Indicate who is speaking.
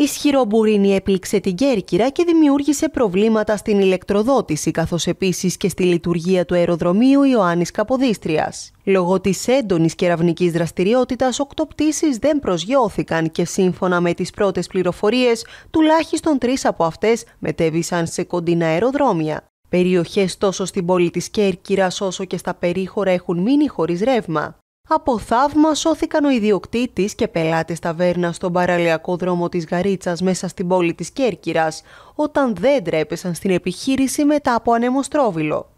Speaker 1: Η μπουρίνι έπληξε την Κέρκυρα και δημιούργησε προβλήματα στην ηλεκτροδότηση καθώς επίσης και στη λειτουργία του αεροδρομίου Ιωάννης Καποδίστριας. Λόγω της έντονης κεραυνικής δραστηριότητας, οκτώ δεν προσγειώθηκαν και σύμφωνα με τις πρώτες πληροφορίες, τουλάχιστον τρεις από αυτές μετέβησαν σε κοντινά αεροδρόμια. Περιοχές τόσο στην πόλη της Κέρκυρας όσο και στα περίχωρα έχουν μείνει χωρίς ρεύμα. Από θαύμα σώθηκαν ο ιδιοκτήτης και πελάτης ταβέρνας στον παραλιακό δρόμο της Γαρίτσας μέσα στην πόλη της Κέρκυρας, όταν δεν έπεσαν στην επιχείρηση μετά από ανεμοστρόβιλο.